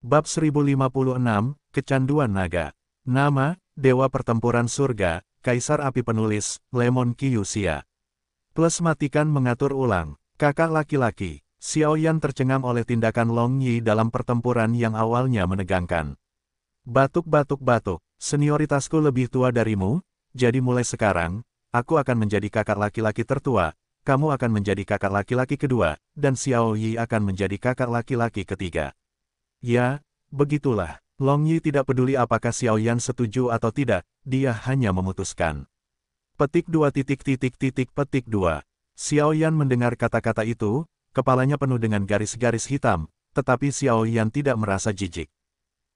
Bab 1056, Kecanduan Naga. Nama, Dewa Pertempuran Surga, Kaisar Api Penulis, Lemon Kiyusia. Plus matikan mengatur ulang, kakak laki-laki, Xiao Yan tercengang oleh tindakan Long Yi dalam pertempuran yang awalnya menegangkan. Batuk-batuk-batuk, senioritasku lebih tua darimu, jadi mulai sekarang, aku akan menjadi kakak laki-laki tertua, kamu akan menjadi kakak laki-laki kedua, dan Xiao Yi akan menjadi kakak laki-laki ketiga. Ya, begitulah. Long Yi tidak peduli apakah Xiao Yan setuju atau tidak, dia hanya memutuskan. Petik dua titik titik titik petik dua. Xiao Yan mendengar kata-kata itu, kepalanya penuh dengan garis-garis hitam, tetapi Xiao Yan tidak merasa jijik.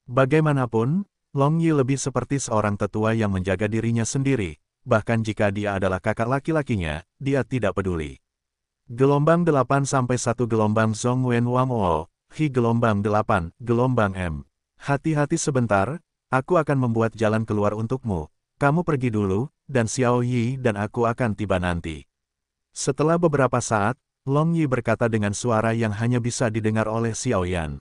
Bagaimanapun, Long Yi lebih seperti seorang tetua yang menjaga dirinya sendiri, bahkan jika dia adalah kakak laki-lakinya, dia tidak peduli. Gelombang 8-1 Gelombang Zhong Wen Wang Hi gelombang 8, gelombang M. Hati-hati sebentar, aku akan membuat jalan keluar untukmu. Kamu pergi dulu, dan Xiao Yi dan aku akan tiba nanti. Setelah beberapa saat, Long Yi berkata dengan suara yang hanya bisa didengar oleh Xiao Yan.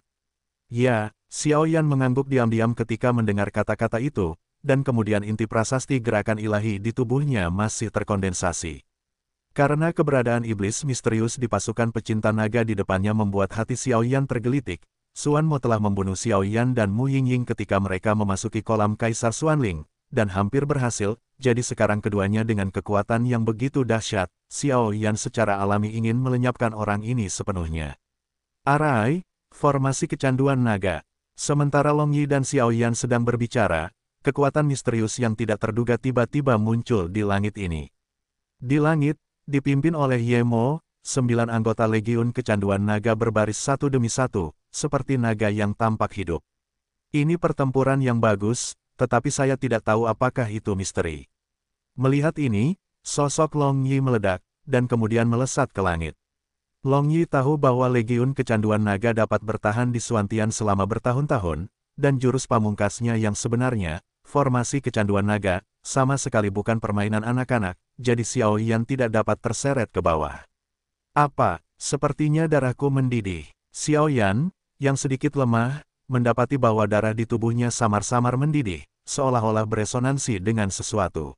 Ya, Xiao Yan mengangguk diam-diam ketika mendengar kata-kata itu, dan kemudian inti prasasti gerakan ilahi di tubuhnya masih terkondensasi. Karena keberadaan iblis misterius di pasukan pecinta naga di depannya membuat hati Xiao Yan tergelitik, Suan Mo telah membunuh Xiao Yan dan Mu Yingying ketika mereka memasuki kolam Kaisar Ling, dan hampir berhasil, jadi sekarang keduanya dengan kekuatan yang begitu dahsyat, Xiao Yan secara alami ingin melenyapkan orang ini sepenuhnya. Arai, formasi kecanduan naga. Sementara Long Yi dan Xiao Yan sedang berbicara, kekuatan misterius yang tidak terduga tiba-tiba muncul di langit ini. Di langit, Dipimpin oleh Yemo, sembilan anggota Legiun Kecanduan Naga berbaris satu demi satu, seperti naga yang tampak hidup. Ini pertempuran yang bagus, tetapi saya tidak tahu apakah itu misteri. Melihat ini, sosok Long Yi meledak, dan kemudian melesat ke langit. Long Yi tahu bahwa Legiun Kecanduan Naga dapat bertahan di Suantian selama bertahun-tahun, dan jurus pamungkasnya yang sebenarnya, formasi kecanduan naga, sama sekali bukan permainan anak-anak, jadi Xiao Yan tidak dapat terseret ke bawah. Apa, sepertinya darahku mendidih. Xiao Yan, yang sedikit lemah, mendapati bahwa darah di tubuhnya samar-samar mendidih, seolah-olah beresonansi dengan sesuatu.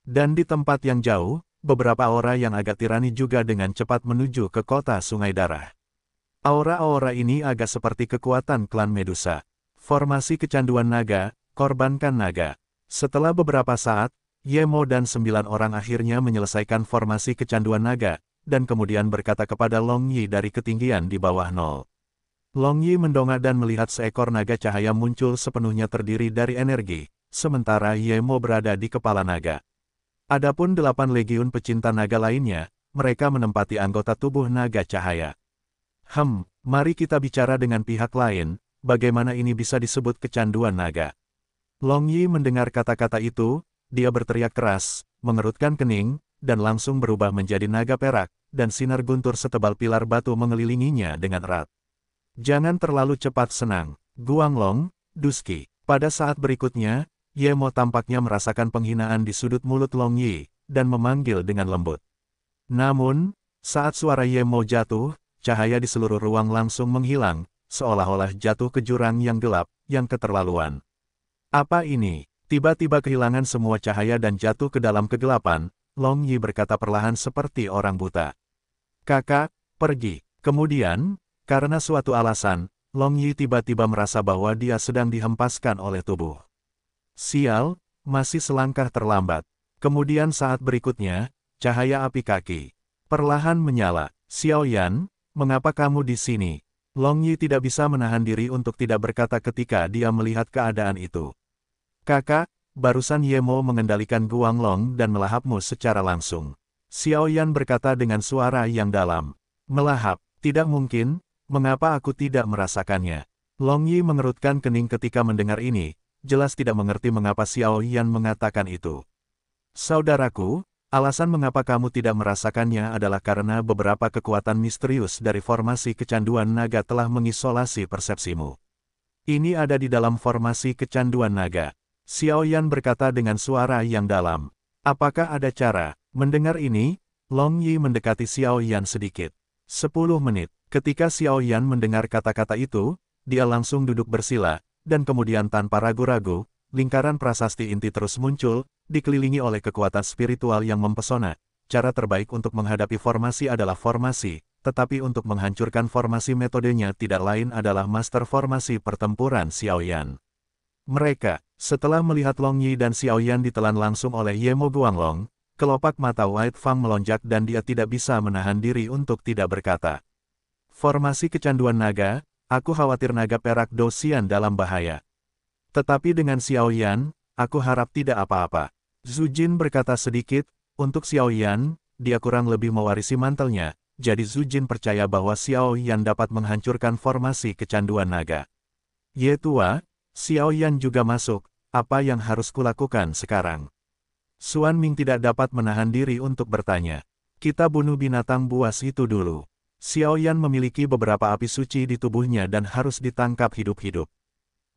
Dan di tempat yang jauh, beberapa aura yang agak tirani juga dengan cepat menuju ke kota sungai darah. Aura-aura ini agak seperti kekuatan klan Medusa. Formasi kecanduan naga, korbankan naga. Setelah beberapa saat, Yemo dan sembilan orang akhirnya menyelesaikan formasi kecanduan naga, dan kemudian berkata kepada Long Yi dari ketinggian di bawah nol. Long Yi mendongak dan melihat seekor naga cahaya muncul sepenuhnya terdiri dari energi, sementara Yemo berada di kepala naga. Adapun delapan legiun pecinta naga lainnya, mereka menempati anggota tubuh naga cahaya. Hem, mari kita bicara dengan pihak lain, bagaimana ini bisa disebut kecanduan naga. Long Yi mendengar kata-kata itu, dia berteriak keras, mengerutkan kening, dan langsung berubah menjadi naga perak, dan sinar guntur setebal pilar batu mengelilinginya dengan erat. Jangan terlalu cepat senang, Guanglong, Duski. Pada saat berikutnya, Yemo tampaknya merasakan penghinaan di sudut mulut Long Yi, dan memanggil dengan lembut. Namun, saat suara Yemo jatuh, cahaya di seluruh ruang langsung menghilang, seolah-olah jatuh ke jurang yang gelap, yang keterlaluan. Apa ini? Tiba-tiba kehilangan semua cahaya dan jatuh ke dalam kegelapan, Long Yi berkata perlahan seperti orang buta. Kakak, pergi. Kemudian, karena suatu alasan, Long Yi tiba-tiba merasa bahwa dia sedang dihempaskan oleh tubuh. Sial, masih selangkah terlambat. Kemudian saat berikutnya, cahaya api kaki. Perlahan menyala. Xiao Yan, mengapa kamu di sini? Long Yi tidak bisa menahan diri untuk tidak berkata ketika dia melihat keadaan itu. Kakak, barusan Yemo mengendalikan Long dan melahapmu secara langsung. Xiao Yan berkata dengan suara yang dalam. Melahap, tidak mungkin, mengapa aku tidak merasakannya? Long Yi mengerutkan kening ketika mendengar ini, jelas tidak mengerti mengapa Xiao Yan mengatakan itu. Saudaraku, alasan mengapa kamu tidak merasakannya adalah karena beberapa kekuatan misterius dari formasi kecanduan naga telah mengisolasi persepsimu. Ini ada di dalam formasi kecanduan naga. Xiao Yan berkata dengan suara yang dalam. Apakah ada cara? Mendengar ini, Long Yi mendekati Xiao Yan sedikit. Sepuluh menit. Ketika Xiao Yan mendengar kata-kata itu, dia langsung duduk bersila, dan kemudian tanpa ragu-ragu, lingkaran prasasti inti terus muncul, dikelilingi oleh kekuatan spiritual yang mempesona. Cara terbaik untuk menghadapi formasi adalah formasi, tetapi untuk menghancurkan formasi metodenya tidak lain adalah master formasi pertempuran Xiao Yan. Mereka, setelah melihat Long Yi dan Xiao Yan ditelan langsung oleh Yemo Long, kelopak mata White Fang melonjak dan dia tidak bisa menahan diri untuk tidak berkata. Formasi kecanduan naga, aku khawatir naga perak dosian dalam bahaya. Tetapi dengan Xiao Yan, aku harap tidak apa-apa. Zhu Jin berkata sedikit, untuk Xiao Yan, dia kurang lebih mewarisi mantelnya, jadi Zhu Jin percaya bahwa Xiao Yan dapat menghancurkan formasi kecanduan naga. Ye tua, Xiao Yan juga masuk, apa yang harus kulakukan sekarang? Suan Ming tidak dapat menahan diri untuk bertanya. Kita bunuh binatang buas itu dulu. Xiao Yan memiliki beberapa api suci di tubuhnya dan harus ditangkap hidup-hidup.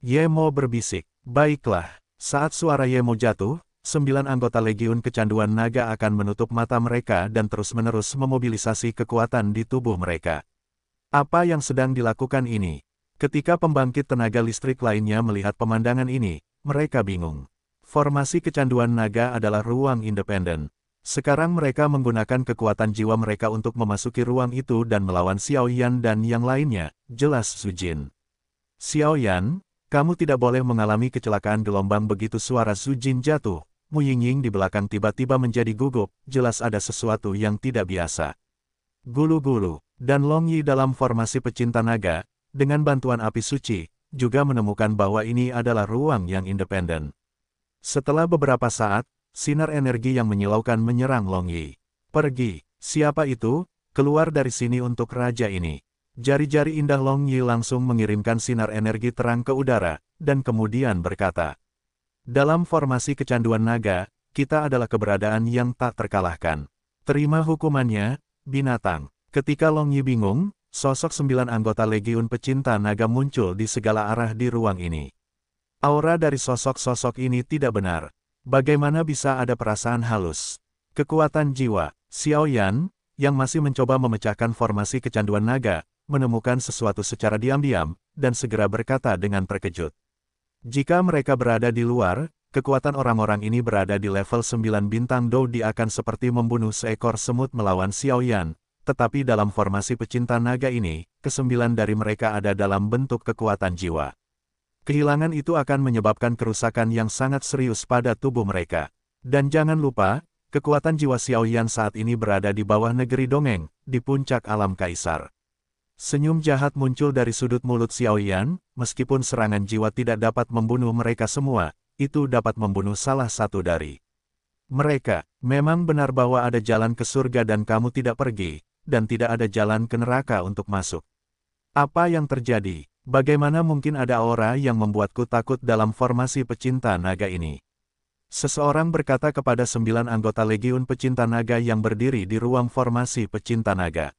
Ye Mo berbisik, baiklah. Saat suara Ye Mo jatuh, sembilan anggota Legiun Kecanduan Naga akan menutup mata mereka dan terus-menerus memobilisasi kekuatan di tubuh mereka. Apa yang sedang dilakukan ini? Ketika pembangkit tenaga listrik lainnya melihat pemandangan ini, mereka bingung. Formasi kecanduan naga adalah ruang independen. Sekarang mereka menggunakan kekuatan jiwa mereka untuk memasuki ruang itu dan melawan Xiao Yan dan yang lainnya, jelas Su Xiao Yan, kamu tidak boleh mengalami kecelakaan gelombang begitu suara Su Jin jatuh. Mu Yingying di belakang tiba-tiba menjadi gugup, jelas ada sesuatu yang tidak biasa. Gulu-gulu, dan Long Yi dalam formasi pecinta naga, dengan bantuan api suci, juga menemukan bahwa ini adalah ruang yang independen. Setelah beberapa saat, sinar energi yang menyilaukan menyerang Long Yi. Pergi, siapa itu? Keluar dari sini untuk raja ini. Jari-jari indah Long Yi langsung mengirimkan sinar energi terang ke udara, dan kemudian berkata, Dalam formasi kecanduan naga, kita adalah keberadaan yang tak terkalahkan. Terima hukumannya, binatang. Ketika Long Yi bingung, sosok sembilan anggota Legiun Pecinta Naga muncul di segala arah di ruang ini. Aura dari sosok-sosok ini tidak benar. Bagaimana bisa ada perasaan halus? Kekuatan jiwa, Xiao Yan, yang masih mencoba memecahkan formasi kecanduan naga, menemukan sesuatu secara diam-diam, dan segera berkata dengan terkejut. Jika mereka berada di luar, kekuatan orang-orang ini berada di level 9 bintang Dou Di akan seperti membunuh seekor semut melawan Xiao Yan tetapi dalam formasi pecinta naga ini, kesembilan dari mereka ada dalam bentuk kekuatan jiwa. Kehilangan itu akan menyebabkan kerusakan yang sangat serius pada tubuh mereka. Dan jangan lupa, kekuatan jiwa Xiaoyan saat ini berada di bawah negeri dongeng, di puncak alam kaisar. Senyum jahat muncul dari sudut mulut Xiaoyan, meskipun serangan jiwa tidak dapat membunuh mereka semua, itu dapat membunuh salah satu dari mereka. Memang benar bahwa ada jalan ke surga dan kamu tidak pergi, dan tidak ada jalan ke neraka untuk masuk. Apa yang terjadi? Bagaimana mungkin ada aura yang membuatku takut dalam formasi pecinta naga ini? Seseorang berkata kepada sembilan anggota Legiun Pecinta Naga yang berdiri di ruang formasi pecinta naga.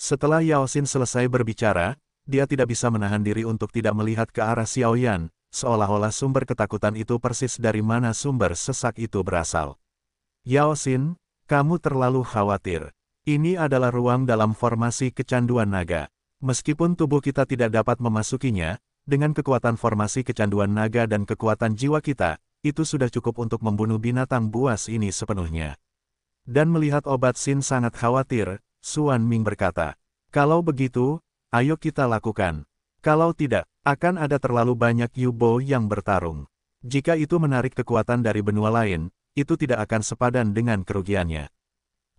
Setelah Yao Xin selesai berbicara, dia tidak bisa menahan diri untuk tidak melihat ke arah Xiao Yan, seolah-olah sumber ketakutan itu persis dari mana sumber sesak itu berasal. Yao Xin, kamu terlalu khawatir. Ini adalah ruang dalam formasi kecanduan naga. Meskipun tubuh kita tidak dapat memasukinya, dengan kekuatan formasi kecanduan naga dan kekuatan jiwa kita, itu sudah cukup untuk membunuh binatang buas ini sepenuhnya. Dan melihat obat Sin sangat khawatir, Suan Ming berkata, Kalau begitu, ayo kita lakukan. Kalau tidak, akan ada terlalu banyak Yubo yang bertarung. Jika itu menarik kekuatan dari benua lain, itu tidak akan sepadan dengan kerugiannya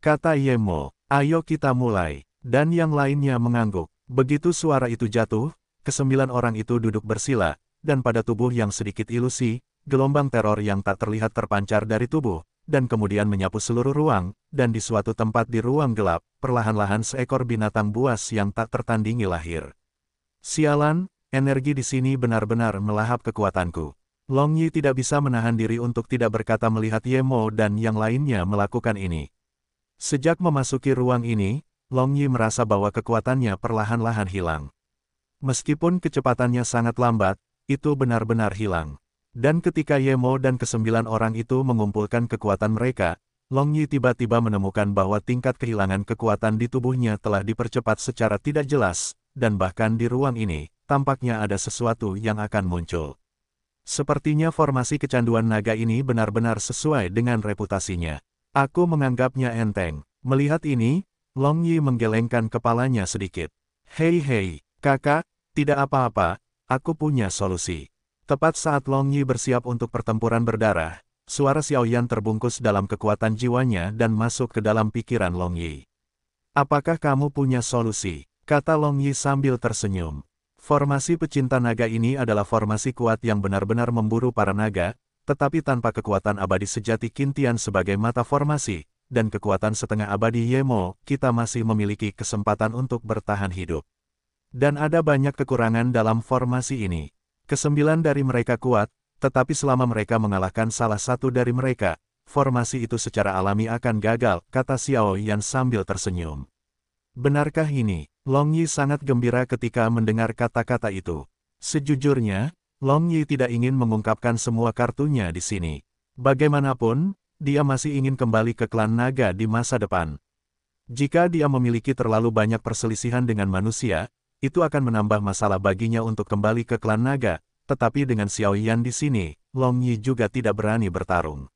kata Yemo, ayo kita mulai, dan yang lainnya mengangguk. Begitu suara itu jatuh, kesembilan orang itu duduk bersila, dan pada tubuh yang sedikit ilusi, gelombang teror yang tak terlihat terpancar dari tubuh, dan kemudian menyapu seluruh ruang, dan di suatu tempat di ruang gelap, perlahan-lahan seekor binatang buas yang tak tertandingi lahir. Sialan, energi di sini benar-benar melahap kekuatanku. Long Yi tidak bisa menahan diri untuk tidak berkata melihat Yemo dan yang lainnya melakukan ini. Sejak memasuki ruang ini, Long Yi merasa bahwa kekuatannya perlahan-lahan hilang. Meskipun kecepatannya sangat lambat, itu benar-benar hilang. Dan ketika Yemo dan kesembilan orang itu mengumpulkan kekuatan mereka, Long Yi tiba-tiba menemukan bahwa tingkat kehilangan kekuatan di tubuhnya telah dipercepat secara tidak jelas, dan bahkan di ruang ini, tampaknya ada sesuatu yang akan muncul. Sepertinya formasi kecanduan naga ini benar-benar sesuai dengan reputasinya. Aku menganggapnya enteng. Melihat ini, Long Yi menggelengkan kepalanya sedikit. Hei hei, kakak, tidak apa-apa, aku punya solusi. Tepat saat Long Yi bersiap untuk pertempuran berdarah, suara Xiao Yan terbungkus dalam kekuatan jiwanya dan masuk ke dalam pikiran Long Yi. Apakah kamu punya solusi? Kata Long Yi sambil tersenyum. Formasi pecinta naga ini adalah formasi kuat yang benar-benar memburu para naga, tetapi tanpa kekuatan abadi sejati Kintian sebagai mata formasi, dan kekuatan setengah abadi Yemo, kita masih memiliki kesempatan untuk bertahan hidup. Dan ada banyak kekurangan dalam formasi ini. Kesembilan dari mereka kuat, tetapi selama mereka mengalahkan salah satu dari mereka, formasi itu secara alami akan gagal, kata Xiao Yan sambil tersenyum. Benarkah ini? Long Yi sangat gembira ketika mendengar kata-kata itu. Sejujurnya, Long Yi tidak ingin mengungkapkan semua kartunya di sini. Bagaimanapun, dia masih ingin kembali ke klan naga di masa depan. Jika dia memiliki terlalu banyak perselisihan dengan manusia, itu akan menambah masalah baginya untuk kembali ke klan naga, tetapi dengan Xiao Yan di sini, Long Yi juga tidak berani bertarung.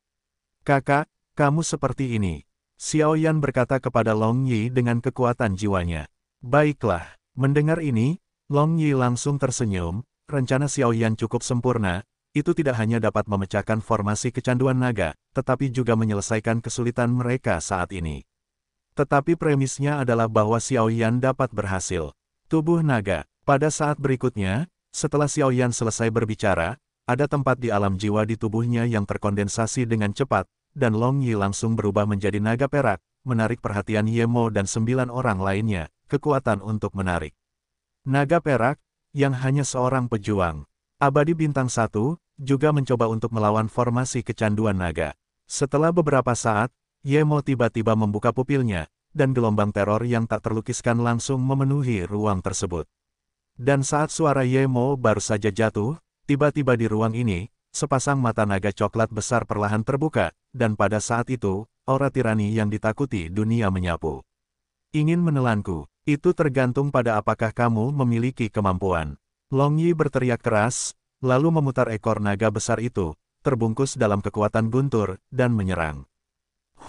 Kakak, kamu seperti ini. Xiao Yan berkata kepada Long Yi dengan kekuatan jiwanya. Baiklah, mendengar ini, Long Yi langsung tersenyum, Rencana Xiao Yan cukup sempurna, itu tidak hanya dapat memecahkan formasi kecanduan naga, tetapi juga menyelesaikan kesulitan mereka saat ini. Tetapi premisnya adalah bahwa Xiao Yan dapat berhasil. Tubuh naga, pada saat berikutnya, setelah Xiao Yan selesai berbicara, ada tempat di alam jiwa di tubuhnya yang terkondensasi dengan cepat, dan Long Yi langsung berubah menjadi naga perak, menarik perhatian Yemo dan sembilan orang lainnya, kekuatan untuk menarik. Naga perak, yang hanya seorang pejuang. Abadi Bintang Satu juga mencoba untuk melawan formasi kecanduan naga. Setelah beberapa saat, Yemo tiba-tiba membuka pupilnya, dan gelombang teror yang tak terlukiskan langsung memenuhi ruang tersebut. Dan saat suara Yemo baru saja jatuh, tiba-tiba di ruang ini, sepasang mata naga coklat besar perlahan terbuka, dan pada saat itu, aura tirani yang ditakuti dunia menyapu. Ingin menelanku, itu tergantung pada apakah kamu memiliki kemampuan. Long Yi berteriak keras, lalu memutar ekor naga besar itu, terbungkus dalam kekuatan guntur, dan menyerang.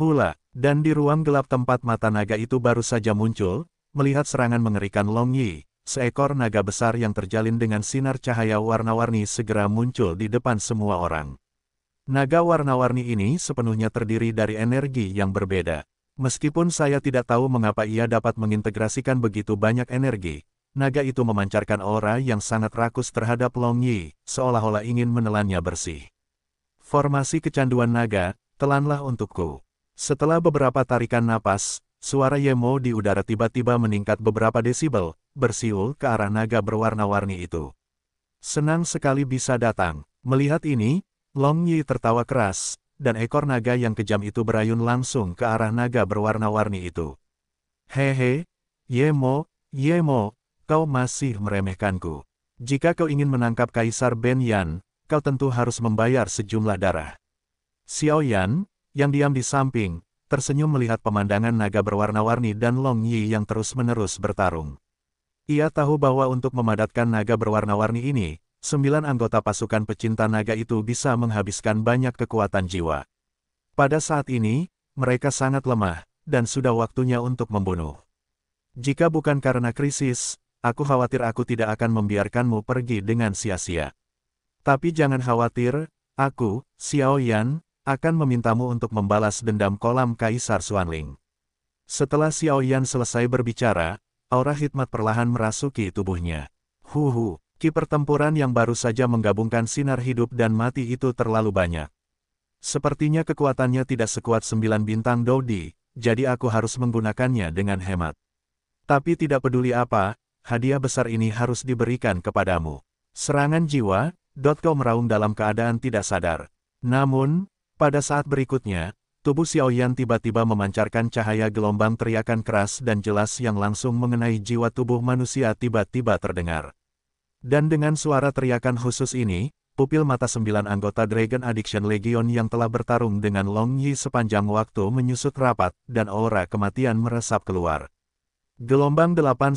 Hula, dan di ruang gelap tempat mata naga itu baru saja muncul, melihat serangan mengerikan Long Yi, seekor naga besar yang terjalin dengan sinar cahaya warna-warni segera muncul di depan semua orang. Naga warna-warni ini sepenuhnya terdiri dari energi yang berbeda. Meskipun saya tidak tahu mengapa ia dapat mengintegrasikan begitu banyak energi, naga itu memancarkan aura yang sangat rakus terhadap Long Yi, seolah-olah ingin menelannya bersih. Formasi kecanduan naga, telanlah untukku. Setelah beberapa tarikan napas, suara Yemo di udara tiba-tiba meningkat beberapa desibel, bersiul ke arah naga berwarna-warni itu. Senang sekali bisa datang. Melihat ini, Long Yi tertawa keras, dan ekor naga yang kejam itu berayun langsung ke arah naga berwarna-warni itu. Hehe, Yemo, Yemo, kau masih meremehkanku. Jika kau ingin menangkap Kaisar Ben Yan, kau tentu harus membayar sejumlah darah. Xiao Yan, yang diam di samping, tersenyum melihat pemandangan naga berwarna-warni dan Long Yi yang terus-menerus bertarung. Ia tahu bahwa untuk memadatkan naga berwarna-warni ini, sembilan anggota pasukan pecinta naga itu bisa menghabiskan banyak kekuatan jiwa. Pada saat ini, mereka sangat lemah, dan sudah waktunya untuk membunuh. Jika bukan karena krisis, aku khawatir aku tidak akan membiarkanmu pergi dengan sia-sia. Tapi jangan khawatir, aku, Xiao Yan, akan memintamu untuk membalas dendam kolam Kaisar Xuanling. Setelah Xiao Yan selesai berbicara, aura hikmat perlahan merasuki tubuhnya. Huhu, Ki pertempuran yang baru saja menggabungkan sinar hidup dan mati itu terlalu banyak. Sepertinya kekuatannya tidak sekuat sembilan bintang Dodi, jadi aku harus menggunakannya dengan hemat. Tapi tidak peduli apa, hadiah besar ini harus diberikan kepadamu. Serangan jiwa, Dotko meraung dalam keadaan tidak sadar. Namun, pada saat berikutnya, tubuh Xiao Yan tiba-tiba memancarkan cahaya gelombang teriakan keras dan jelas yang langsung mengenai jiwa tubuh manusia tiba-tiba terdengar. Dan dengan suara teriakan khusus ini, pupil mata sembilan anggota Dragon Addiction Legion yang telah bertarung dengan Long Yi sepanjang waktu menyusut rapat, dan aura kematian meresap keluar. Gelombang 8-1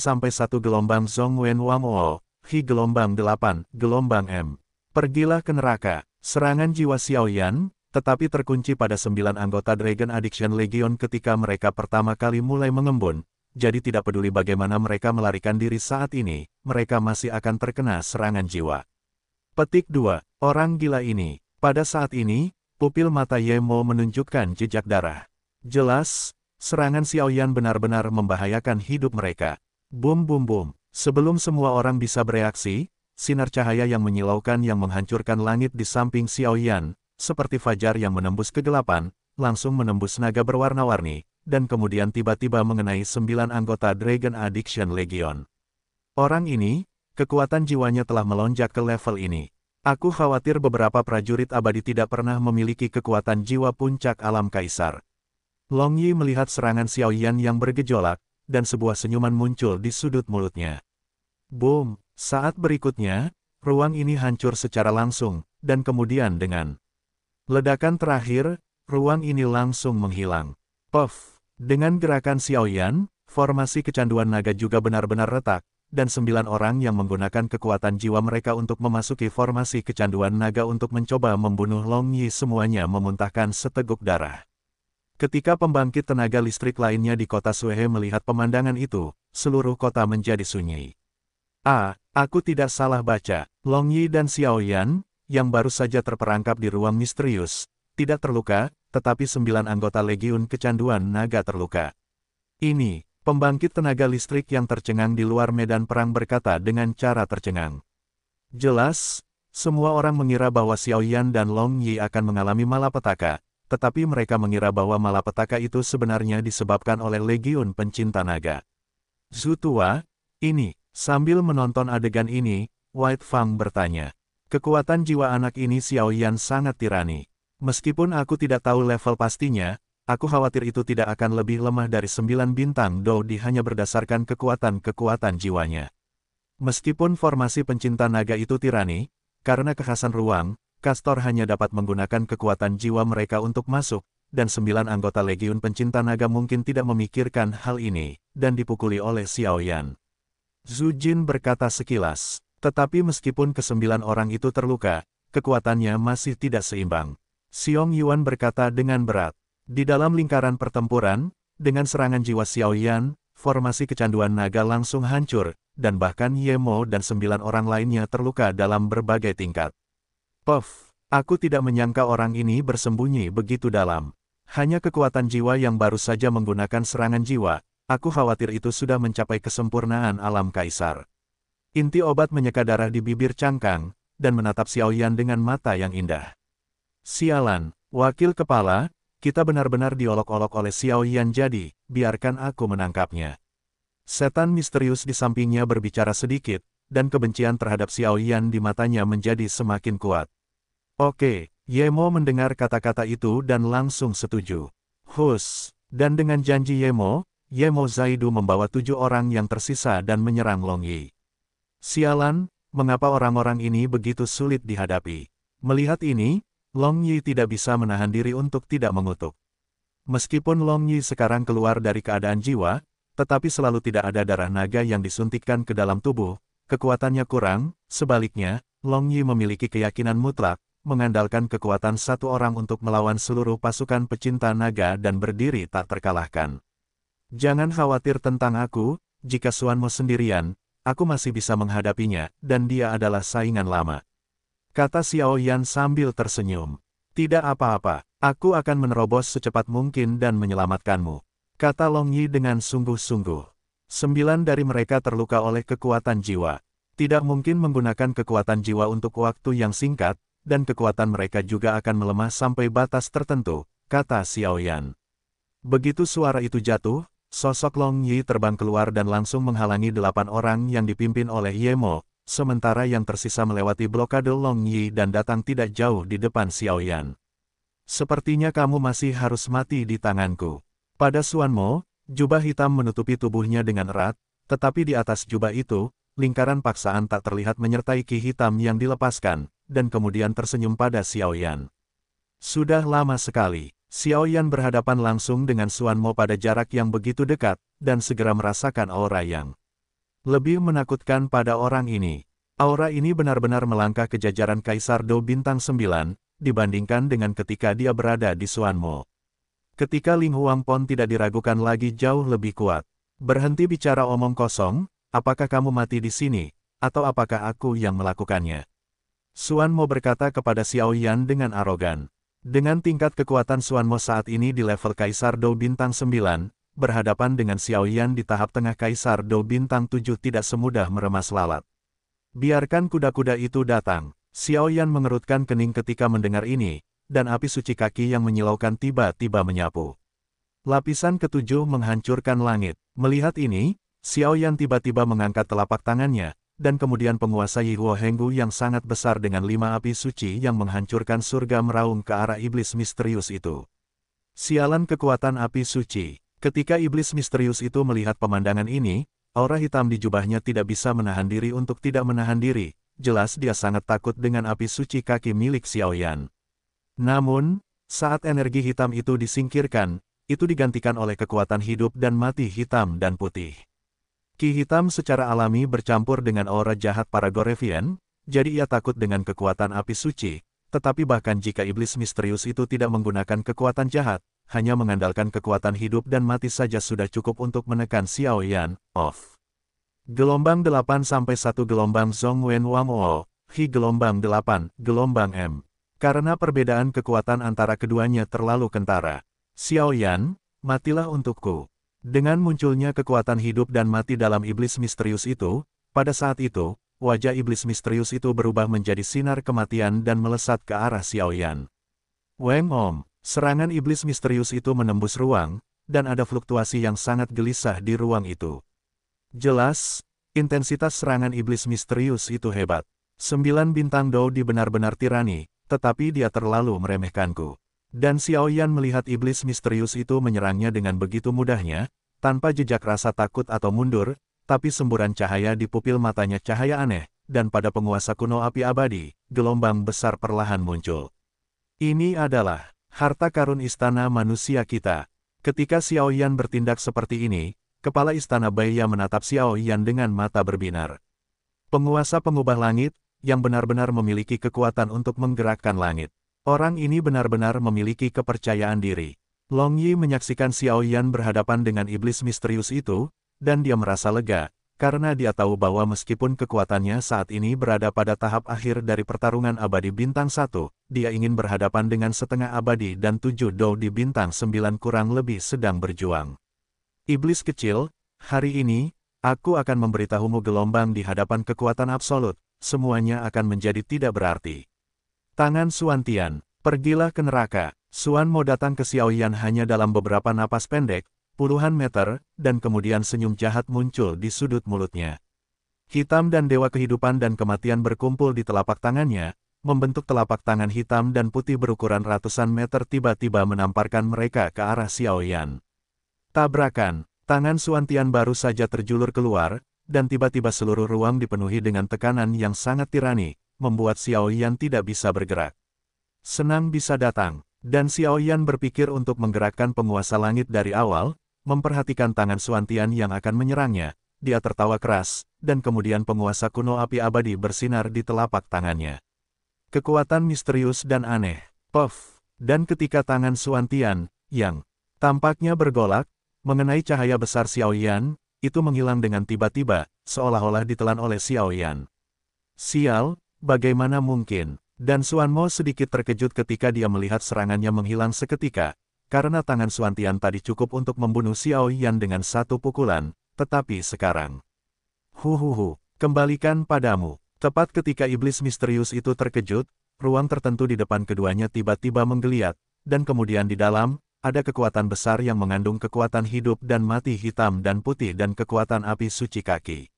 Gelombang Zong Wen Wang Wo, Hi Gelombang 8, Gelombang M. Pergilah ke neraka, serangan jiwa Xiao Yan, tetapi terkunci pada sembilan anggota Dragon Addiction Legion ketika mereka pertama kali mulai mengembun, jadi tidak peduli bagaimana mereka melarikan diri saat ini, mereka masih akan terkena serangan jiwa. Petik 2. Orang gila ini. Pada saat ini, pupil mata Yemo menunjukkan jejak darah. Jelas, serangan Xiaoyan benar-benar membahayakan hidup mereka. Bum bum bum. Sebelum semua orang bisa bereaksi, sinar cahaya yang menyilaukan yang menghancurkan langit di samping Xiaoyan, seperti fajar yang menembus kegelapan, langsung menembus naga berwarna-warni, dan kemudian tiba-tiba mengenai sembilan anggota Dragon Addiction Legion. Orang ini, kekuatan jiwanya telah melonjak ke level ini. Aku khawatir beberapa prajurit abadi tidak pernah memiliki kekuatan jiwa puncak alam kaisar. Long Yi melihat serangan Xiao Yan yang bergejolak, dan sebuah senyuman muncul di sudut mulutnya. Boom! Saat berikutnya, ruang ini hancur secara langsung, dan kemudian dengan ledakan terakhir, ruang ini langsung menghilang. Puff! Dengan gerakan Xiaoyan, formasi kecanduan naga juga benar-benar retak, dan sembilan orang yang menggunakan kekuatan jiwa mereka untuk memasuki formasi kecanduan naga untuk mencoba membunuh Long Yi semuanya memuntahkan seteguk darah. Ketika pembangkit tenaga listrik lainnya di kota Suehe melihat pemandangan itu, seluruh kota menjadi sunyi. Ah, aku tidak salah baca, Long Yi dan Xiaoyan, yang baru saja terperangkap di ruang misterius, tidak terluka, tetapi sembilan anggota Legiun Kecanduan Naga terluka. Ini, pembangkit tenaga listrik yang tercengang di luar medan perang berkata dengan cara tercengang. Jelas, semua orang mengira bahwa Xiao Yan dan Long Yi akan mengalami malapetaka, tetapi mereka mengira bahwa malapetaka itu sebenarnya disebabkan oleh Legiun Pencinta Naga. Zutua, ini, sambil menonton adegan ini, White Fang bertanya. Kekuatan jiwa anak ini Xiao Yan sangat tirani. Meskipun aku tidak tahu level pastinya, aku khawatir itu tidak akan lebih lemah dari sembilan bintang Dodi hanya berdasarkan kekuatan-kekuatan jiwanya. Meskipun formasi pencinta naga itu tirani, karena kekhasan ruang, Kastor hanya dapat menggunakan kekuatan jiwa mereka untuk masuk, dan sembilan anggota Legiun Pencinta Naga mungkin tidak memikirkan hal ini, dan dipukuli oleh Xiaoyan. Zhu Jin berkata sekilas, tetapi meskipun kesembilan orang itu terluka, kekuatannya masih tidak seimbang. Xiong Yuan berkata dengan berat. Di dalam lingkaran pertempuran, dengan serangan jiwa Xiao Yan, formasi kecanduan naga langsung hancur, dan bahkan Ye Mo dan sembilan orang lainnya terluka dalam berbagai tingkat. Puff, aku tidak menyangka orang ini bersembunyi begitu dalam. Hanya kekuatan jiwa yang baru saja menggunakan serangan jiwa, aku khawatir itu sudah mencapai kesempurnaan alam kaisar. Inti obat menyeka darah di bibir cangkang, dan menatap Xiao Yan dengan mata yang indah. Sialan, wakil kepala, kita benar-benar diolok-olok oleh Xiao Yan jadi, biarkan aku menangkapnya. Setan misterius di sampingnya berbicara sedikit, dan kebencian terhadap Xiao Yan di matanya menjadi semakin kuat. Oke, Yemo mendengar kata-kata itu dan langsung setuju. Hus, dan dengan janji Yemo, Yemo Zaidu membawa tujuh orang yang tersisa dan menyerang Long Yi. Sialan, mengapa orang-orang ini begitu sulit dihadapi? Melihat ini, Long Yi tidak bisa menahan diri untuk tidak mengutuk. Meskipun Long Yi sekarang keluar dari keadaan jiwa, tetapi selalu tidak ada darah naga yang disuntikkan ke dalam tubuh, kekuatannya kurang, sebaliknya, Long Yi memiliki keyakinan mutlak, mengandalkan kekuatan satu orang untuk melawan seluruh pasukan pecinta naga dan berdiri tak terkalahkan. Jangan khawatir tentang aku, jika Suanmu sendirian, aku masih bisa menghadapinya, dan dia adalah saingan lama kata Xiao Yan sambil tersenyum. Tidak apa-apa, aku akan menerobos secepat mungkin dan menyelamatkanmu, kata Long Yi dengan sungguh-sungguh. Sembilan dari mereka terluka oleh kekuatan jiwa. Tidak mungkin menggunakan kekuatan jiwa untuk waktu yang singkat, dan kekuatan mereka juga akan melemah sampai batas tertentu, kata Xiao Yan. Begitu suara itu jatuh, sosok Long Yi terbang keluar dan langsung menghalangi delapan orang yang dipimpin oleh Yemo, sementara yang tersisa melewati blokade Long Yi dan datang tidak jauh di depan Xiao Yan. Sepertinya kamu masih harus mati di tanganku. Pada Suan Mo, jubah hitam menutupi tubuhnya dengan erat, tetapi di atas jubah itu, lingkaran paksaan tak terlihat menyertai ki hitam yang dilepaskan, dan kemudian tersenyum pada Xiao Yan. Sudah lama sekali, Xiao Yan berhadapan langsung dengan Suan Mo pada jarak yang begitu dekat, dan segera merasakan aura yang lebih menakutkan pada orang ini. Aura ini benar-benar melangkah ke jajaran Kaisar Do Bintang 9, dibandingkan dengan ketika dia berada di Suanmo. Ketika Ling Huang Pon tidak diragukan lagi jauh lebih kuat. Berhenti bicara omong kosong, apakah kamu mati di sini, atau apakah aku yang melakukannya? Suan Mo berkata kepada Xiao Yan dengan arogan. Dengan tingkat kekuatan Suan Mo saat ini di level Kaisar Dou Bintang 9, berhadapan dengan Xiao Yan di tahap tengah Kaisar Dou Bintang 7 tidak semudah meremas lalat. Biarkan kuda-kuda itu datang, Xiao Yan mengerutkan kening ketika mendengar ini, dan api suci kaki yang menyilaukan tiba-tiba menyapu. Lapisan ketujuh menghancurkan langit. Melihat ini, Xiao Yan tiba-tiba mengangkat telapak tangannya, dan kemudian penguasa Yihuo Henggu yang sangat besar dengan lima api suci yang menghancurkan surga meraung ke arah iblis misterius itu. Sialan kekuatan api suci, Ketika iblis misterius itu melihat pemandangan ini, aura hitam di jubahnya tidak bisa menahan diri untuk tidak menahan diri, jelas dia sangat takut dengan api suci kaki milik Xiaoyan. Namun, saat energi hitam itu disingkirkan, itu digantikan oleh kekuatan hidup dan mati hitam dan putih. Ki hitam secara alami bercampur dengan aura jahat para Gorevian, jadi ia takut dengan kekuatan api suci, tetapi bahkan jika iblis misterius itu tidak menggunakan kekuatan jahat, hanya mengandalkan kekuatan hidup dan mati saja sudah cukup untuk menekan Xiao Yan, off. Gelombang 8-1 Gelombang Wen Wang Wo, Hi Gelombang 8, Gelombang M. Karena perbedaan kekuatan antara keduanya terlalu kentara. Xiao Yan, matilah untukku. Dengan munculnya kekuatan hidup dan mati dalam iblis misterius itu, pada saat itu, wajah iblis misterius itu berubah menjadi sinar kematian dan melesat ke arah Xiao Yan. Weng Om, Serangan iblis misterius itu menembus ruang, dan ada fluktuasi yang sangat gelisah di ruang itu. Jelas, intensitas serangan iblis misterius itu hebat. Sembilan bintang Dou di benar-benar tirani, tetapi dia terlalu meremehkanku. Dan Xiao Yan melihat iblis misterius itu menyerangnya dengan begitu mudahnya, tanpa jejak rasa takut atau mundur, tapi semburan cahaya di pupil matanya cahaya aneh, dan pada penguasa kuno api abadi, gelombang besar perlahan muncul. Ini adalah Harta karun istana manusia kita. Ketika Xiao Yan bertindak seperti ini, kepala istana Baiya menatap Xiao Yan dengan mata berbinar. Penguasa pengubah langit, yang benar-benar memiliki kekuatan untuk menggerakkan langit. Orang ini benar-benar memiliki kepercayaan diri. Long Yi menyaksikan Xiao Yan berhadapan dengan iblis misterius itu, dan dia merasa lega, karena dia tahu bahwa meskipun kekuatannya saat ini berada pada tahap akhir dari pertarungan abadi bintang satu, dia ingin berhadapan dengan setengah abadi dan tujuh dou di bintang sembilan kurang lebih sedang berjuang. Iblis kecil, hari ini, aku akan memberitahumu gelombang di hadapan kekuatan absolut, semuanya akan menjadi tidak berarti. Tangan Suantian, pergilah ke neraka, Suan mau datang ke Xiaoyan hanya dalam beberapa napas pendek, puluhan meter, dan kemudian senyum jahat muncul di sudut mulutnya. Hitam dan dewa kehidupan dan kematian berkumpul di telapak tangannya, membentuk telapak tangan hitam dan putih berukuran ratusan meter tiba-tiba menamparkan mereka ke arah Xiaoyan. Tabrakan, tangan Suantian baru saja terjulur keluar, dan tiba-tiba seluruh ruang dipenuhi dengan tekanan yang sangat tirani, membuat Xiaoyan tidak bisa bergerak. Senang bisa datang, dan Xiaoyan berpikir untuk menggerakkan penguasa langit dari awal, memperhatikan tangan Suantian yang akan menyerangnya, dia tertawa keras, dan kemudian penguasa kuno api abadi bersinar di telapak tangannya. Kekuatan misterius dan aneh, puff, dan ketika tangan Suantian, yang tampaknya bergolak, mengenai cahaya besar Xiaoyan, itu menghilang dengan tiba-tiba, seolah-olah ditelan oleh Xiaoyan. Sial, bagaimana mungkin? Dan Suanmo sedikit terkejut ketika dia melihat serangannya menghilang seketika, karena tangan Suantian tadi cukup untuk membunuh Xiao Yan dengan satu pukulan, tetapi sekarang. Huhuhu, kembalikan padamu. Tepat ketika iblis misterius itu terkejut, ruang tertentu di depan keduanya tiba-tiba menggeliat, dan kemudian di dalam, ada kekuatan besar yang mengandung kekuatan hidup dan mati hitam dan putih dan kekuatan api suci kaki.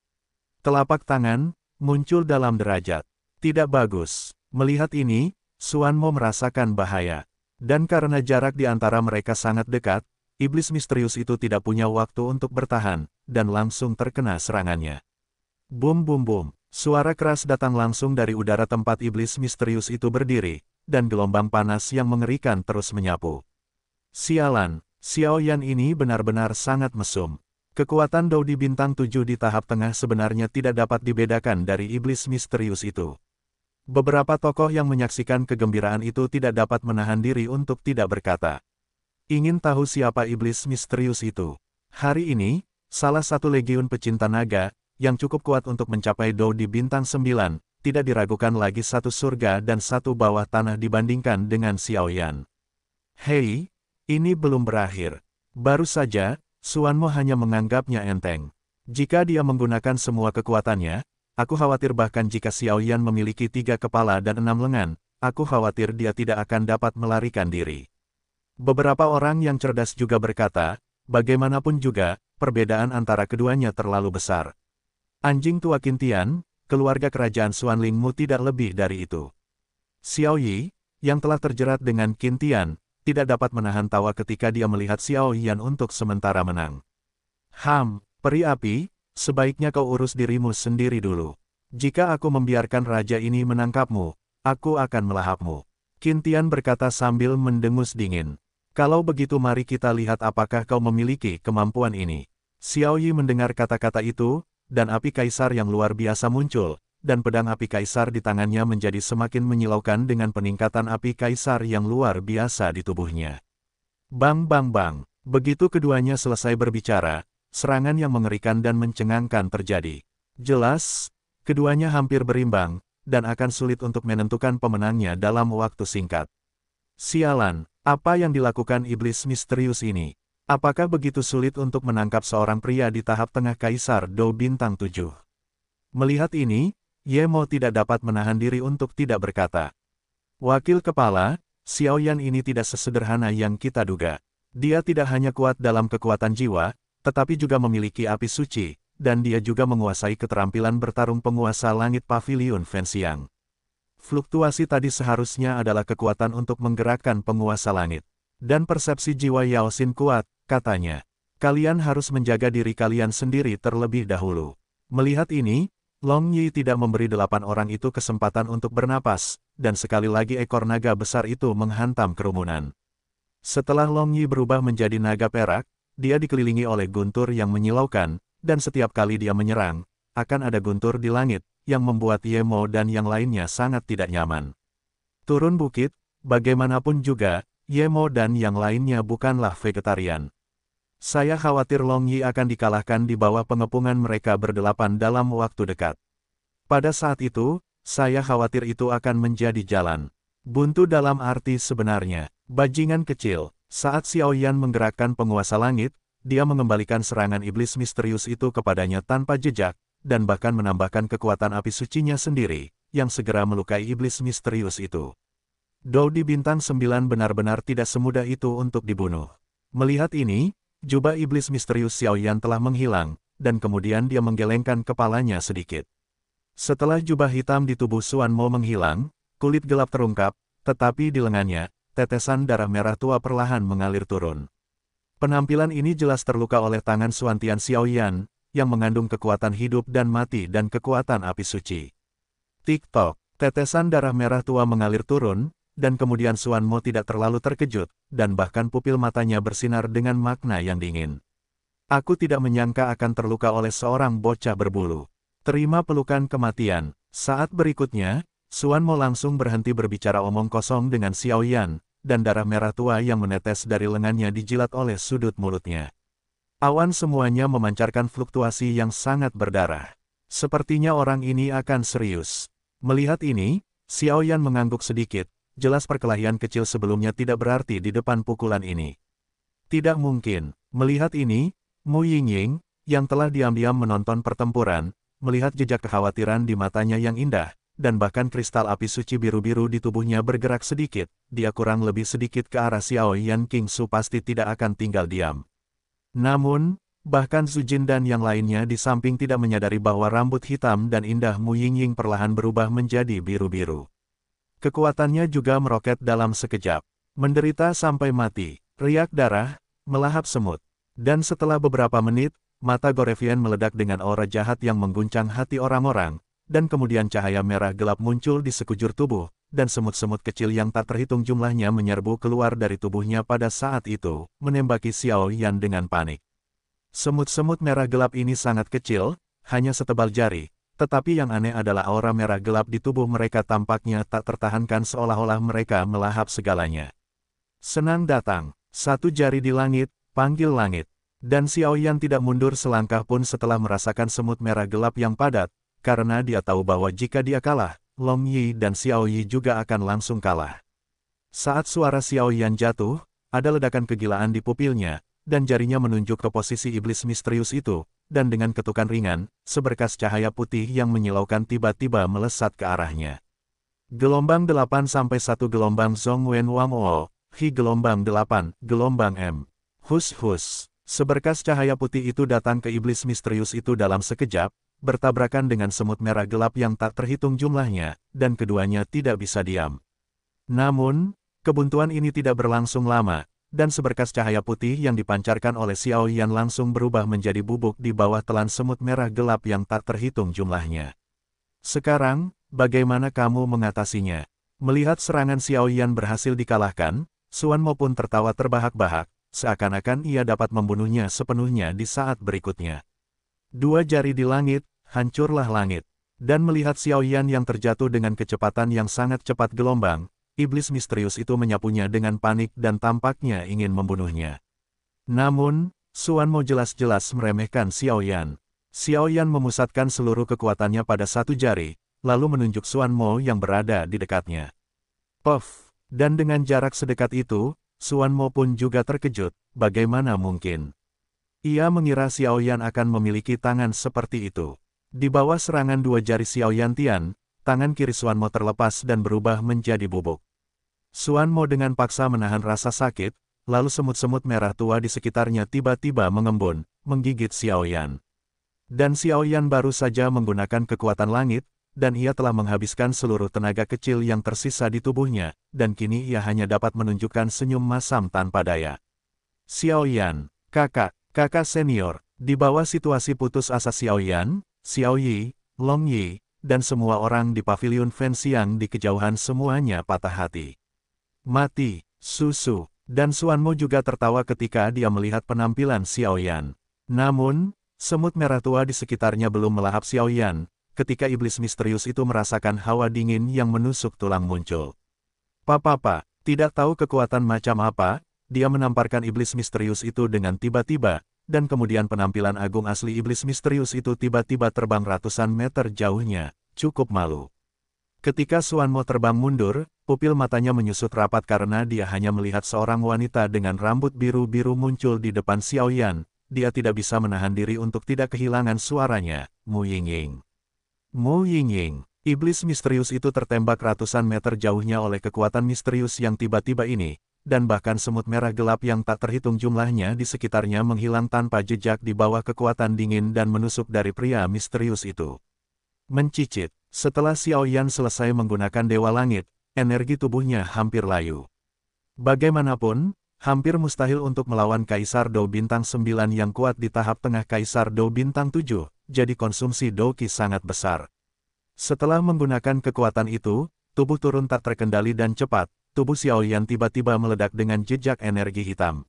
Telapak tangan, muncul dalam derajat. Tidak bagus. Melihat ini, Suan Mo merasakan bahaya. Dan karena jarak di antara mereka sangat dekat, iblis misterius itu tidak punya waktu untuk bertahan, dan langsung terkena serangannya. Bum bum bum, suara keras datang langsung dari udara tempat iblis misterius itu berdiri, dan gelombang panas yang mengerikan terus menyapu. Sialan, Xiao Yan ini benar-benar sangat mesum. Kekuatan Dou Di Bintang Tujuh di tahap tengah sebenarnya tidak dapat dibedakan dari iblis misterius itu. Beberapa tokoh yang menyaksikan kegembiraan itu tidak dapat menahan diri untuk tidak berkata. Ingin tahu siapa iblis misterius itu? Hari ini, salah satu legiun pecinta naga, yang cukup kuat untuk mencapai Dou di bintang sembilan, tidak diragukan lagi satu surga dan satu bawah tanah dibandingkan dengan Xiaoyan. Hei, ini belum berakhir. Baru saja, Suanmo hanya menganggapnya enteng. Jika dia menggunakan semua kekuatannya, Aku khawatir bahkan jika Xiao Yan memiliki tiga kepala dan enam lengan, aku khawatir dia tidak akan dapat melarikan diri. Beberapa orang yang cerdas juga berkata, bagaimanapun juga, perbedaan antara keduanya terlalu besar. Anjing tua Kintian, keluarga kerajaan Lingmu tidak lebih dari itu. Xiao Yi, yang telah terjerat dengan Kintian, tidak dapat menahan tawa ketika dia melihat Xiao Yan untuk sementara menang. Ham, peri api, Sebaiknya kau urus dirimu sendiri dulu. Jika aku membiarkan raja ini menangkapmu, aku akan melahapmu. Kintian berkata sambil mendengus dingin. Kalau begitu mari kita lihat apakah kau memiliki kemampuan ini. Xiao Yi mendengar kata-kata itu, dan api kaisar yang luar biasa muncul, dan pedang api kaisar di tangannya menjadi semakin menyilaukan dengan peningkatan api kaisar yang luar biasa di tubuhnya. Bang bang bang, begitu keduanya selesai berbicara, serangan yang mengerikan dan mencengangkan terjadi. Jelas, keduanya hampir berimbang, dan akan sulit untuk menentukan pemenangnya dalam waktu singkat. Sialan, apa yang dilakukan iblis misterius ini? Apakah begitu sulit untuk menangkap seorang pria di tahap tengah Kaisar Do Bintang 7? Melihat ini, Yemo tidak dapat menahan diri untuk tidak berkata. Wakil Kepala, Xiaoyan ini tidak sesederhana yang kita duga. Dia tidak hanya kuat dalam kekuatan jiwa, tetapi juga memiliki api suci, dan dia juga menguasai keterampilan bertarung penguasa langit pavilion Fensiang. Fluktuasi tadi seharusnya adalah kekuatan untuk menggerakkan penguasa langit. Dan persepsi jiwa Xin kuat, katanya. Kalian harus menjaga diri kalian sendiri terlebih dahulu. Melihat ini, Long Yi tidak memberi delapan orang itu kesempatan untuk bernapas, dan sekali lagi ekor naga besar itu menghantam kerumunan. Setelah Long Yi berubah menjadi naga perak, dia dikelilingi oleh guntur yang menyilaukan, dan setiap kali dia menyerang, akan ada guntur di langit, yang membuat Yemo dan yang lainnya sangat tidak nyaman. Turun bukit, bagaimanapun juga, Yemo dan yang lainnya bukanlah vegetarian. Saya khawatir Long Yi akan dikalahkan di bawah pengepungan mereka berdelapan dalam waktu dekat. Pada saat itu, saya khawatir itu akan menjadi jalan. Buntu dalam arti sebenarnya, bajingan kecil, saat Xiao Yan menggerakkan penguasa langit, dia mengembalikan serangan iblis misterius itu kepadanya tanpa jejak, dan bahkan menambahkan kekuatan api sucinya sendiri, yang segera melukai iblis misterius itu. Dou di bintang 9 benar-benar tidak semudah itu untuk dibunuh. Melihat ini, jubah iblis misterius Xiao Yan telah menghilang, dan kemudian dia menggelengkan kepalanya sedikit. Setelah jubah hitam di tubuh Suan Mo menghilang, kulit gelap terungkap, tetapi di lengannya, tetesan darah merah tua perlahan mengalir turun. Penampilan ini jelas terluka oleh tangan Suantian Xiaoyan, yang mengandung kekuatan hidup dan mati dan kekuatan api suci. Tiktok, tetesan darah merah tua mengalir turun, dan kemudian Suan Mo tidak terlalu terkejut, dan bahkan pupil matanya bersinar dengan makna yang dingin. Aku tidak menyangka akan terluka oleh seorang bocah berbulu. Terima pelukan kematian. Saat berikutnya, Suan Mo langsung berhenti berbicara omong kosong dengan Xiaoyan, dan darah merah tua yang menetes dari lengannya dijilat oleh sudut mulutnya. Awan semuanya memancarkan fluktuasi yang sangat berdarah. Sepertinya orang ini akan serius. Melihat ini, Xiao Yan mengangguk sedikit, jelas perkelahian kecil sebelumnya tidak berarti di depan pukulan ini. Tidak mungkin, melihat ini, Mu Yingying, yang telah diam-diam menonton pertempuran, melihat jejak kekhawatiran di matanya yang indah, dan bahkan kristal api suci biru-biru di tubuhnya bergerak sedikit, dia kurang lebih sedikit ke arah Xiao Yan King Su pasti tidak akan tinggal diam. Namun, bahkan Jin dan yang lainnya di samping tidak menyadari bahwa rambut hitam dan indah Mu Ying Ying perlahan berubah menjadi biru-biru. Kekuatannya juga meroket dalam sekejap. Menderita sampai mati, riak darah, melahap semut. Dan setelah beberapa menit, mata Gorevian meledak dengan aura jahat yang mengguncang hati orang-orang, dan kemudian cahaya merah gelap muncul di sekujur tubuh, dan semut-semut kecil yang tak terhitung jumlahnya menyerbu keluar dari tubuhnya pada saat itu, menembaki Xiao Yan dengan panik. Semut-semut merah gelap ini sangat kecil, hanya setebal jari, tetapi yang aneh adalah aura merah gelap di tubuh mereka tampaknya tak tertahankan seolah-olah mereka melahap segalanya. Senang datang, satu jari di langit, panggil langit. Dan Xiao Yan tidak mundur selangkah pun setelah merasakan semut merah gelap yang padat, karena dia tahu bahwa jika dia kalah, Long Yi dan Xiao Yi juga akan langsung kalah. Saat suara Xiao Yan jatuh, ada ledakan kegilaan di pupilnya, dan jarinya menunjuk ke posisi iblis misterius itu, dan dengan ketukan ringan, seberkas cahaya putih yang menyilaukan tiba-tiba melesat ke arahnya. Gelombang 8-1 Gelombang Wen Zong Wang Wo, Hi Gelombang 8, Gelombang M. Hus-hus, seberkas cahaya putih itu datang ke iblis misterius itu dalam sekejap, bertabrakan dengan semut merah gelap yang tak terhitung jumlahnya, dan keduanya tidak bisa diam. Namun, kebuntuan ini tidak berlangsung lama, dan seberkas cahaya putih yang dipancarkan oleh Xiao Yan langsung berubah menjadi bubuk di bawah telan semut merah gelap yang tak terhitung jumlahnya. Sekarang, bagaimana kamu mengatasinya? Melihat serangan Xiao Yan berhasil dikalahkan, Suan Mo pun tertawa terbahak-bahak, seakan-akan ia dapat membunuhnya sepenuhnya di saat berikutnya. Dua jari di langit, hancurlah langit. Dan melihat Xiao Yan yang terjatuh dengan kecepatan yang sangat cepat gelombang, iblis misterius itu menyapunya dengan panik dan tampaknya ingin membunuhnya. Namun, Suan Mo jelas-jelas meremehkan Xiao Yan. Xiao Yan memusatkan seluruh kekuatannya pada satu jari, lalu menunjuk Suan Mo yang berada di dekatnya. Puff! Dan dengan jarak sedekat itu, Suan Mo pun juga terkejut, bagaimana mungkin? Ia mengira Xiaoyan akan memiliki tangan seperti itu. Di bawah serangan dua jari Xiaoyan Tian, tangan kiri Suan Mo terlepas dan berubah menjadi bubuk. Suan Mo dengan paksa menahan rasa sakit, lalu semut-semut merah tua di sekitarnya tiba-tiba mengembun, menggigit Xiaoyan. Dan Xiaoyan baru saja menggunakan kekuatan langit, dan ia telah menghabiskan seluruh tenaga kecil yang tersisa di tubuhnya, dan kini ia hanya dapat menunjukkan senyum masam tanpa daya. Xiaoyan, kakak, Kakak senior, di bawah situasi putus asa Xiaoyan, Xiaoyi, Long Yi, dan semua orang di pavilion Fenxiang di kejauhan semuanya patah hati. Mati, susu, dan Suanmo juga tertawa ketika dia melihat penampilan Xiaoyan. Namun, semut merah tua di sekitarnya belum melahap Xiaoyan, ketika iblis misterius itu merasakan hawa dingin yang menusuk tulang muncul. papa-papa tidak tahu kekuatan macam apa, dia menamparkan iblis misterius itu dengan tiba-tiba, dan kemudian penampilan agung asli iblis misterius itu tiba-tiba terbang ratusan meter jauhnya, cukup malu. Ketika Suan Mo terbang mundur, pupil matanya menyusut rapat karena dia hanya melihat seorang wanita dengan rambut biru-biru muncul di depan Xiao Yan. Dia tidak bisa menahan diri untuk tidak kehilangan suaranya, Mu Yingying. Mu Yingying, iblis misterius itu tertembak ratusan meter jauhnya oleh kekuatan misterius yang tiba-tiba ini, dan bahkan semut merah gelap yang tak terhitung jumlahnya di sekitarnya menghilang tanpa jejak di bawah kekuatan dingin dan menusuk dari pria misterius itu. Mencicit, setelah Xiao Yan selesai menggunakan Dewa Langit, energi tubuhnya hampir layu. Bagaimanapun, hampir mustahil untuk melawan Kaisar Dou Bintang 9 yang kuat di tahap tengah Kaisar Dou Bintang 7, jadi konsumsi Douki sangat besar. Setelah menggunakan kekuatan itu, tubuh turun tak terkendali dan cepat, tubuh Xiaoyan tiba-tiba meledak dengan jejak energi hitam.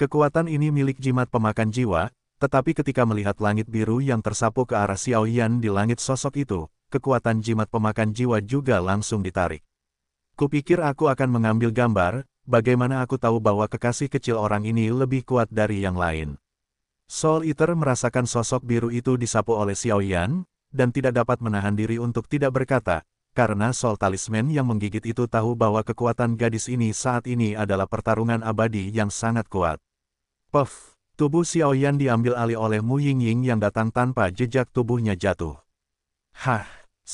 Kekuatan ini milik jimat pemakan jiwa, tetapi ketika melihat langit biru yang tersapu ke arah Xiaoyan di langit sosok itu, kekuatan jimat pemakan jiwa juga langsung ditarik. Kupikir aku akan mengambil gambar, bagaimana aku tahu bahwa kekasih kecil orang ini lebih kuat dari yang lain. Soul Eater merasakan sosok biru itu disapu oleh Xiaoyan, dan tidak dapat menahan diri untuk tidak berkata, karena Sol Talisman yang menggigit itu tahu bahwa kekuatan gadis ini saat ini adalah pertarungan abadi yang sangat kuat. Puff, tubuh Xiao Yan diambil alih oleh Mu Ying yang datang tanpa jejak tubuhnya jatuh. Hah,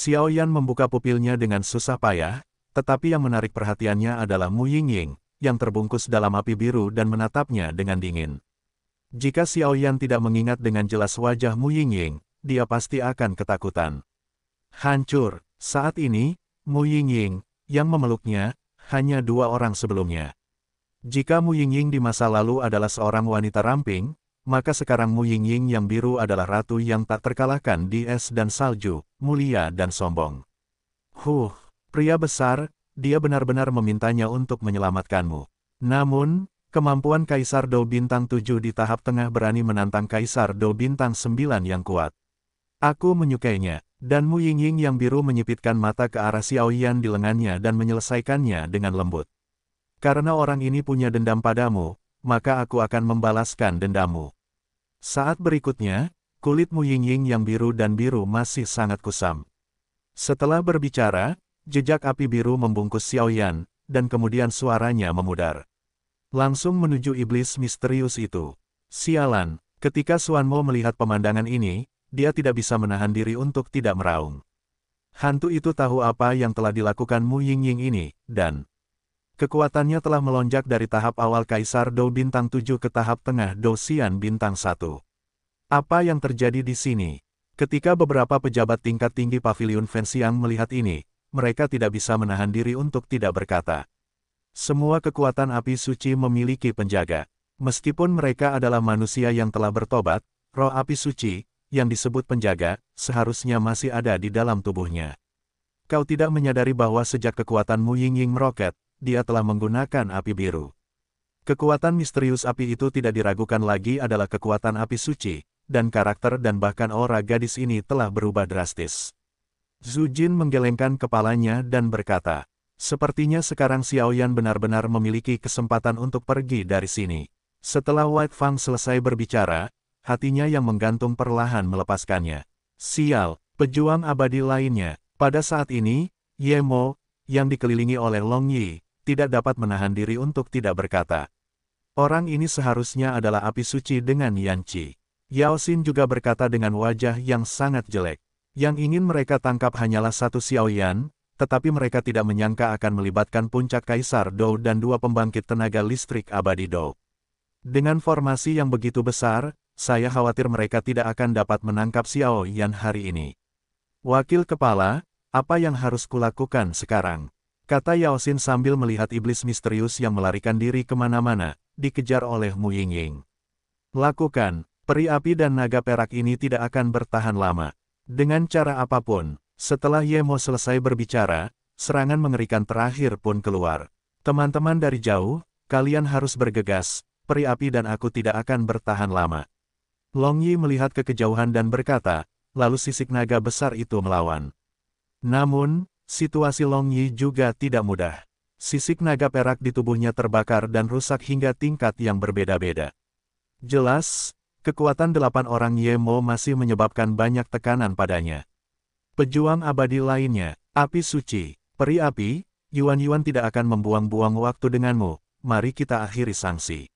Yan membuka pupilnya dengan susah payah, tetapi yang menarik perhatiannya adalah Mu Ying yang terbungkus dalam api biru dan menatapnya dengan dingin. Jika Xiao Yan tidak mengingat dengan jelas wajah Mu Ying, dia pasti akan ketakutan. Hancur, saat ini, Mu Yingying, yang memeluknya, hanya dua orang sebelumnya. Jika Mu Yingying di masa lalu adalah seorang wanita ramping, maka sekarang Mu Yingying yang biru adalah ratu yang tak terkalahkan di es dan salju, mulia dan sombong. Huh, pria besar, dia benar-benar memintanya untuk menyelamatkanmu. Namun, kemampuan Kaisar Do Bintang 7 di tahap tengah berani menantang Kaisar Do Bintang 9 yang kuat. Aku menyukainya. Dan Mu Yingying yang biru menyipitkan mata ke arah Xiao Yan di lengannya dan menyelesaikannya dengan lembut. Karena orang ini punya dendam padamu, maka aku akan membalaskan dendammu. Saat berikutnya, kulit Mu Yingying yang biru dan biru masih sangat kusam. Setelah berbicara, jejak api biru membungkus Xiao Yan, dan kemudian suaranya memudar. Langsung menuju iblis misterius itu. Sialan, ketika Suan Mo melihat pemandangan ini, dia tidak bisa menahan diri untuk tidak meraung. Hantu itu tahu apa yang telah dilakukan Mu Yingying ini, dan kekuatannya telah melonjak dari tahap awal Kaisar Dou Bintang 7 ke tahap tengah Dou Xian Bintang 1. Apa yang terjadi di sini? Ketika beberapa pejabat tingkat tinggi Paviliun Fensiang melihat ini, mereka tidak bisa menahan diri untuk tidak berkata. Semua kekuatan api suci memiliki penjaga. Meskipun mereka adalah manusia yang telah bertobat, roh api suci, yang disebut penjaga, seharusnya masih ada di dalam tubuhnya. Kau tidak menyadari bahwa sejak kekuatanmu Ying Ying meroket, dia telah menggunakan api biru. Kekuatan misterius api itu tidak diragukan lagi adalah kekuatan api suci, dan karakter dan bahkan aura gadis ini telah berubah drastis. Zhu Jin menggelengkan kepalanya dan berkata, Sepertinya sekarang Xiaoyan benar-benar memiliki kesempatan untuk pergi dari sini. Setelah White Fang selesai berbicara, hatinya yang menggantung perlahan melepaskannya. Sial, pejuang abadi lainnya. Pada saat ini, Yemo, yang dikelilingi oleh Long Yi, tidak dapat menahan diri untuk tidak berkata. Orang ini seharusnya adalah api suci dengan Yan Qi. Yao Xin juga berkata dengan wajah yang sangat jelek. Yang ingin mereka tangkap hanyalah satu Xiao Yan, tetapi mereka tidak menyangka akan melibatkan puncak Kaisar Dou dan dua pembangkit tenaga listrik abadi Dou. Dengan formasi yang begitu besar, saya khawatir mereka tidak akan dapat menangkap Xiao Yan hari ini. Wakil kepala, apa yang harus kulakukan sekarang? Kata Yao Xin sambil melihat iblis misterius yang melarikan diri kemana-mana, dikejar oleh Mu Ying Ying. Lakukan, peri api dan naga perak ini tidak akan bertahan lama. Dengan cara apapun, setelah Yemo selesai berbicara, serangan mengerikan terakhir pun keluar. Teman-teman dari jauh, kalian harus bergegas, peri api dan aku tidak akan bertahan lama. Long Yi melihat ke kejauhan dan berkata, lalu sisik naga besar itu melawan. Namun, situasi Long Yi juga tidak mudah. Sisik naga perak di tubuhnya terbakar dan rusak hingga tingkat yang berbeda-beda. Jelas, kekuatan delapan orang Yemo masih menyebabkan banyak tekanan padanya. Pejuang abadi lainnya, api suci, peri api, Yuan Yuan tidak akan membuang-buang waktu denganmu, mari kita akhiri sanksi.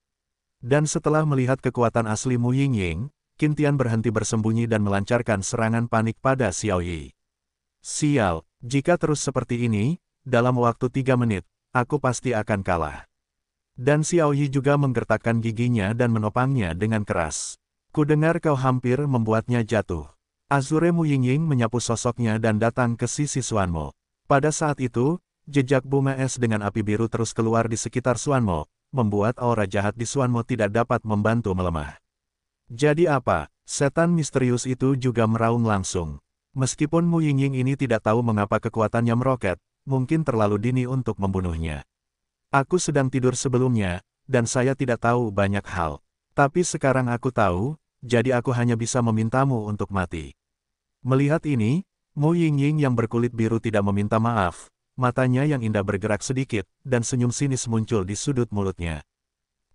Dan setelah melihat kekuatan asli Mu Yingying, Qin Tian berhenti bersembunyi dan melancarkan serangan panik pada Xiao Yi. Sial, jika terus seperti ini, dalam waktu tiga menit, aku pasti akan kalah. Dan Xiao Yi juga menggertakkan giginya dan menopangnya dengan keras. Ku dengar kau hampir membuatnya jatuh. Azure Mu Yingying menyapu sosoknya dan datang ke sisi Suanmo. Pada saat itu, jejak bunga es dengan api biru terus keluar di sekitar Suanmo, membuat aura jahat di Suanmo tidak dapat membantu melemah. Jadi apa, setan misterius itu juga meraung langsung. Meskipun Mu Yingying ini tidak tahu mengapa kekuatannya meroket, mungkin terlalu dini untuk membunuhnya. Aku sedang tidur sebelumnya, dan saya tidak tahu banyak hal. Tapi sekarang aku tahu, jadi aku hanya bisa memintamu untuk mati. Melihat ini, Mu Yingying yang berkulit biru tidak meminta maaf, matanya yang indah bergerak sedikit, dan senyum sinis muncul di sudut mulutnya.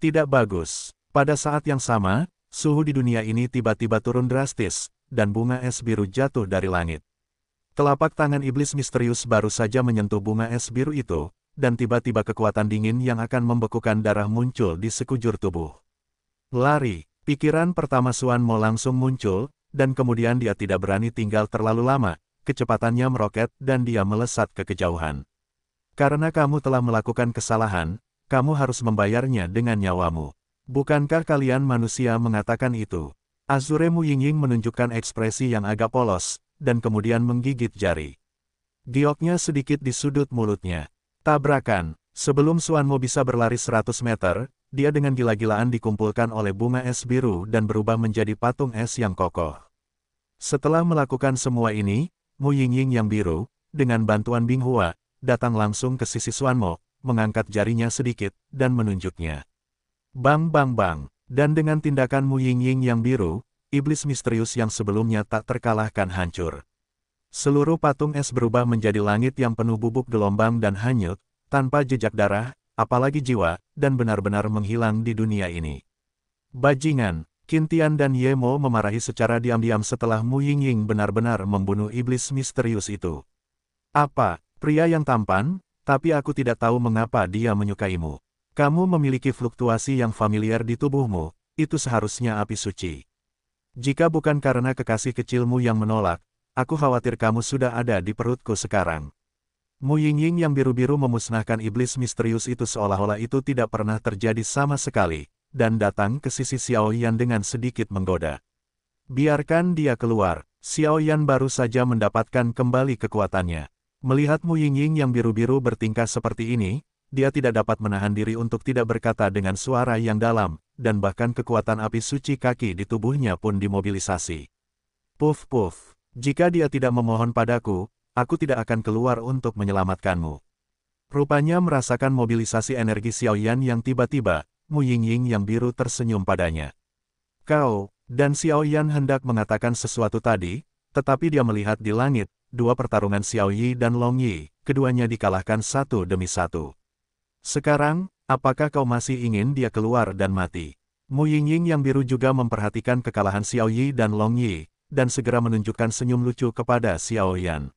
Tidak bagus. Pada saat yang sama, suhu di dunia ini tiba-tiba turun drastis, dan bunga es biru jatuh dari langit. Telapak tangan iblis misterius baru saja menyentuh bunga es biru itu, dan tiba-tiba kekuatan dingin yang akan membekukan darah muncul di sekujur tubuh. Lari, pikiran pertama Suan Mo langsung muncul, dan kemudian dia tidak berani tinggal terlalu lama, kecepatannya meroket dan dia melesat ke kejauhan. Karena kamu telah melakukan kesalahan, kamu harus membayarnya dengan nyawamu. Bukankah kalian manusia mengatakan itu? Azure Yingying menunjukkan ekspresi yang agak polos, dan kemudian menggigit jari. Gioknya sedikit di sudut mulutnya. Tabrakan, sebelum Suanmu bisa berlari 100 meter, dia dengan gila-gilaan dikumpulkan oleh bunga es biru dan berubah menjadi patung es yang kokoh. Setelah melakukan semua ini, Mu Yingying yang biru, dengan bantuan Bing Hua, datang langsung ke sisi Suanmo, mengangkat jarinya sedikit, dan menunjuknya. Bang bang bang, dan dengan tindakan Mu Yingying yang biru, iblis misterius yang sebelumnya tak terkalahkan hancur. Seluruh patung es berubah menjadi langit yang penuh bubuk gelombang dan hanyut, tanpa jejak darah, apalagi jiwa, dan benar-benar menghilang di dunia ini. Bajingan, Kintian dan Yemo memarahi secara diam-diam setelah Mu Yingying benar-benar membunuh iblis misterius itu. Apa, pria yang tampan, tapi aku tidak tahu mengapa dia menyukaimu. Kamu memiliki fluktuasi yang familiar di tubuhmu, itu seharusnya api suci. Jika bukan karena kekasih kecilmu yang menolak, aku khawatir kamu sudah ada di perutku sekarang. Mu Yingying yang biru-biru memusnahkan iblis misterius itu seolah-olah itu tidak pernah terjadi sama sekali, dan datang ke sisi Xiao Yan dengan sedikit menggoda. Biarkan dia keluar, Xiao Yan baru saja mendapatkan kembali kekuatannya. Melihat Mu Yingying yang biru-biru bertingkah seperti ini, dia tidak dapat menahan diri untuk tidak berkata dengan suara yang dalam, dan bahkan kekuatan api suci kaki di tubuhnya pun dimobilisasi. Puf puf, jika dia tidak memohon padaku, aku tidak akan keluar untuk menyelamatkanmu. Rupanya merasakan mobilisasi energi Xiao Yan yang tiba-tiba, Mu Yingying yang biru tersenyum padanya. Kau, dan Xiao Yan hendak mengatakan sesuatu tadi, tetapi dia melihat di langit, dua pertarungan Xiao Yi dan Long Yi, keduanya dikalahkan satu demi satu. Sekarang, apakah kau masih ingin dia keluar dan mati? Mu Yingying yang biru juga memperhatikan kekalahan Xiao Yi dan Long Yi, dan segera menunjukkan senyum lucu kepada Xiao Yan.